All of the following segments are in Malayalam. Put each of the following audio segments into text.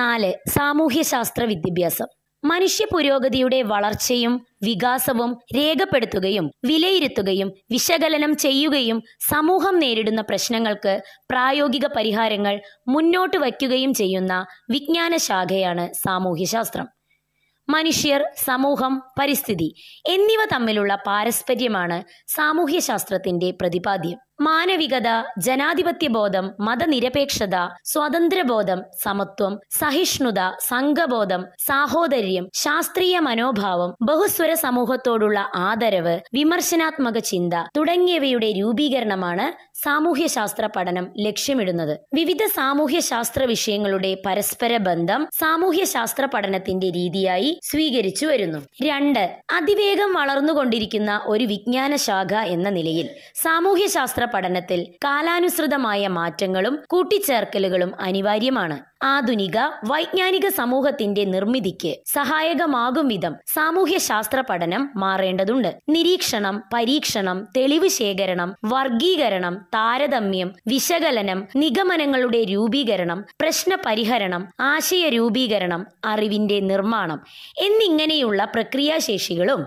നാല് ശാസ്ത്ര വിദ്യാഭ്യാസം മനുഷ്യ പുരോഗതിയുടെ വളർച്ചയും വികാസവും രേഖപ്പെടുത്തുകയും വിലയിരുത്തുകയും വിശകലനം ചെയ്യുകയും സമൂഹം നേരിടുന്ന പ്രശ്നങ്ങൾക്ക് പ്രായോഗിക പരിഹാരങ്ങൾ മുന്നോട്ട് വയ്ക്കുകയും ചെയ്യുന്ന വിജ്ഞാന ശാഖയാണ് സാമൂഹ്യശാസ്ത്രം മനുഷ്യർ സമൂഹം പരിസ്ഥിതി എന്നിവ തമ്മിലുള്ള പാരസ്പര്യമാണ് സാമൂഹ്യശാസ്ത്രത്തിന്റെ പ്രതിപാദ്യം മാനവികത ജനാധിപത്യബോധം മതനിരപേക്ഷത സ്വതന്ത്രബോധം സമത്വം സഹിഷ്ണുത സംഘബോധം സാഹോദര്യം ശാസ്ത്രീയ മനോഭാവം ബഹുസ്വര സമൂഹത്തോടുള്ള ആദരവ് വിമർശനാത്മക ചിന്ത തുടങ്ങിയവയുടെ രൂപീകരണമാണ് സാമൂഹ്യശാസ്ത്ര പഠനം ലക്ഷ്യമിടുന്നത് വിവിധ സാമൂഹ്യശാസ്ത്ര വിഷയങ്ങളുടെ പരസ്പര ബന്ധം സാമൂഹ്യശാസ്ത്ര പഠനത്തിന്റെ രീതിയായി സ്വീകരിച്ചു വരുന്നു രണ്ട് അതിവേഗം വളർന്നുകൊണ്ടിരിക്കുന്ന ഒരു വിജ്ഞാന ശാഖ എന്ന നിലയിൽ സാമൂഹ്യശാസ്ത്ര പഠനത്തിൽ കാലാനുസൃതമായ മാറ്റങ്ങളും കൂട്ടിച്ചേർക്കലുകളും അനിവാര്യമാണ് ആധുനിക വൈജ്ഞാനിക സമൂഹത്തിന്റെ നിർമ്മിതിക്ക് സഹായകമാകും വിധം ശാസ്ത്ര പഠനം മാറേണ്ടതുണ്ട് നിരീക്ഷണം പരീക്ഷണം തെളിവ് ശേഖരണം വർഗീകരണം താരതമ്യം വിശകലനം നിഗമനങ്ങളുടെ രൂപീകരണം പ്രശ്ന പരിഹരണം ആശയ രൂപീകരണം അറിവിന്റെ നിർമ്മാണം എന്നിങ്ങനെയുള്ള പ്രക്രിയാശേഷികളും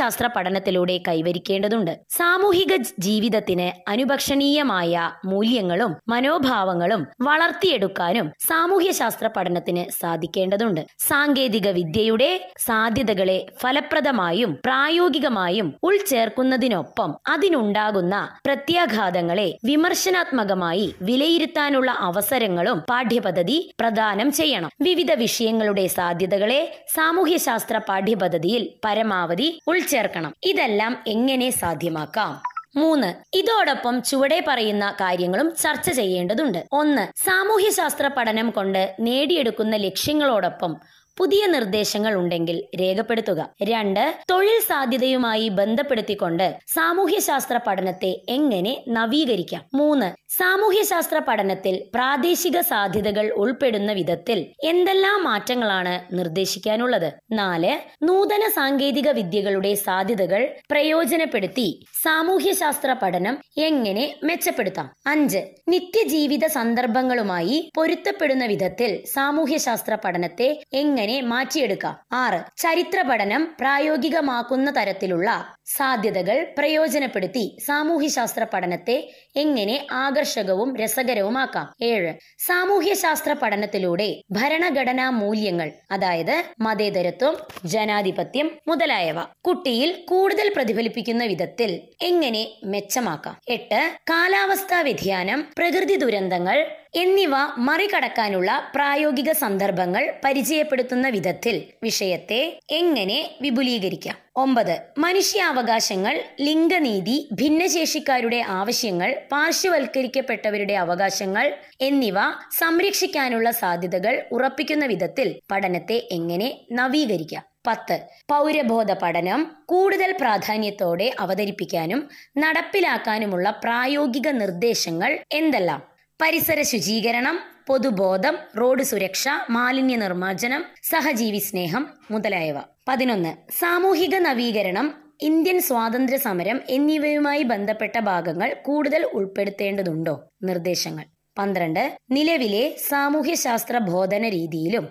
ശാസ്ത്ര പഠനത്തിലൂടെ കൈവരിക്കേണ്ടതുണ്ട് സാമൂഹിക ജീവിതത്തിന് അനുഭക്ഷണീയമായ മൂല്യങ്ങളും മനോഭാവങ്ങളും വളർത്തിയെടുക്കാനും പഠനത്തിനും സാമൂഹ്യശാസ്ത്ര പഠനത്തിന് സാധിക്കേണ്ടതുണ്ട് സാങ്കേതിക വിദ്യയുടെ സാധ്യതകളെ ഫലപ്രദമായും പ്രായോഗികമായും ഉൾചേർക്കുന്നതിനൊപ്പം അതിനുണ്ടാകുന്ന പ്രത്യാഘാതങ്ങളെ വിമർശനാത്മകമായി വിലയിരുത്താനുള്ള അവസരങ്ങളും പാഠ്യപദ്ധതി പ്രദാനം ചെയ്യണം വിവിധ വിഷയങ്ങളുടെ സാധ്യതകളെ സാമൂഹ്യശാസ്ത്ര പാഠ്യപദ്ധതിയിൽ പരമാവധി ഉൾചേർക്കണം ഇതെല്ലാം എങ്ങനെ സാധ്യമാക്കാം മൂന്ന് ഇതോടൊപ്പം ചുവടെ പറയുന്ന കാര്യങ്ങളും ചർച്ച ചെയ്യേണ്ടതുണ്ട് ഒന്ന് സാമൂഹ്യശാസ്ത്ര പഠനം കൊണ്ട് നേടിയെടുക്കുന്ന ലക്ഷ്യങ്ങളോടൊപ്പം പുതിയ നിർദ്ദേശങ്ങൾ ഉണ്ടെങ്കിൽ രേഖപ്പെടുത്തുക രണ്ട് തൊഴിൽ സാധ്യതയുമായി ബന്ധപ്പെടുത്തിക്കൊണ്ട് സാമൂഹ്യശാസ്ത്ര പഠനത്തെ എങ്ങനെ നവീകരിക്കാം മൂന്ന് സാമൂഹ്യശാസ്ത്ര പഠനത്തിൽ പ്രാദേശിക സാധ്യതകൾ ഉൾപ്പെടുന്ന വിധത്തിൽ എന്തെല്ലാം മാറ്റങ്ങളാണ് നിർദ്ദേശിക്കാനുള്ളത് നാല് നൂതന സാങ്കേതിക വിദ്യകളുടെ സാധ്യതകൾ പ്രയോജനപ്പെടുത്തി സാമൂഹ്യശാസ്ത്ര പഠനം എങ്ങനെ മെച്ചപ്പെടുത്താം അഞ്ച് നിത്യജീവിത സന്ദർഭങ്ങളുമായി പൊരുത്തപ്പെടുന്ന വിധത്തിൽ സാമൂഹ്യശാസ്ത്ര പഠനത്തെ എങ്ങനെ എങ്ങനെ മാറ്റിയെടുക്കാം ആറ് ചരിത്ര പഠനം പ്രായോഗികമാക്കുന്ന തരത്തിലുള്ള സാധ്യതകൾ പ്രയോജനപ്പെടുത്തി സാമൂഹ്യശാസ്ത്ര പഠനത്തെ എങ്ങനെ ആകർഷകവും രസകരവുമാക്കാം ഏഴ് സാമൂഹ്യശാസ്ത്ര പഠനത്തിലൂടെ ഭരണഘടനാ മൂല്യങ്ങൾ അതായത് മതേതരത്വം ജനാധിപത്യം മുതലായവ കുട്ടിയിൽ കൂടുതൽ പ്രതിഫലിപ്പിക്കുന്ന വിധത്തിൽ എങ്ങനെ മെച്ചമാക്കാം എട്ട് കാലാവസ്ഥാ വ്യതിയാനം പ്രകൃതി ദുരന്തങ്ങൾ എന്നിവ മറികടക്കാനുള്ള പ്രായോഗിക സന്ദർഭങ്ങൾ പരിചയപ്പെടുത്തുന്നു ഉയർത്തുന്ന വിധത്തിൽ വിഷയത്തെ എങ്ങനെ വിപുലീകരിക്കാം ഒമ്പത് മനുഷ്യാവകാശങ്ങൾ ലിംഗനീതി ഭിന്നശേഷിക്കാരുടെ ആവശ്യങ്ങൾ പാർശ്വവൽക്കരിക്കപ്പെട്ടവരുടെ അവകാശങ്ങൾ എന്നിവ സംരക്ഷിക്കാനുള്ള സാധ്യതകൾ ഉറപ്പിക്കുന്ന വിധത്തിൽ പഠനത്തെ എങ്ങനെ നവീകരിക്കാം പത്ത് പൗരബോധ പഠനം കൂടുതൽ പ്രാധാന്യത്തോടെ അവതരിപ്പിക്കാനും നടപ്പിലാക്കാനുമുള്ള പ്രായോഗിക നിർദ്ദേശങ്ങൾ എന്തെല്ലാം പരിസര ശുചീകരണം പൊതുബോധം റോഡ് സുരക്ഷ മാലിന്യ നിർമ്മാർജ്ജനം സഹജീവി സ്നേഹം മുതലായവ പതിനൊന്ന് സാമൂഹിക നവീകരണം ഇന്ത്യൻ സ്വാതന്ത്ര്യ സമരം എന്നിവയുമായി ബന്ധപ്പെട്ട ഭാഗങ്ങൾ കൂടുതൽ ഉൾപ്പെടുത്തേണ്ടതുണ്ടോ നിർദ്ദേശങ്ങൾ പന്ത്രണ്ട് നിലവിലെ സാമൂഹ്യശാസ്ത്ര ബോധന രീതിയിലും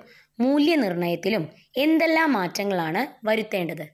മൂല്യനിർണയത്തിലും എന്തെല്ലാം മാറ്റങ്ങളാണ് വരുത്തേണ്ടത്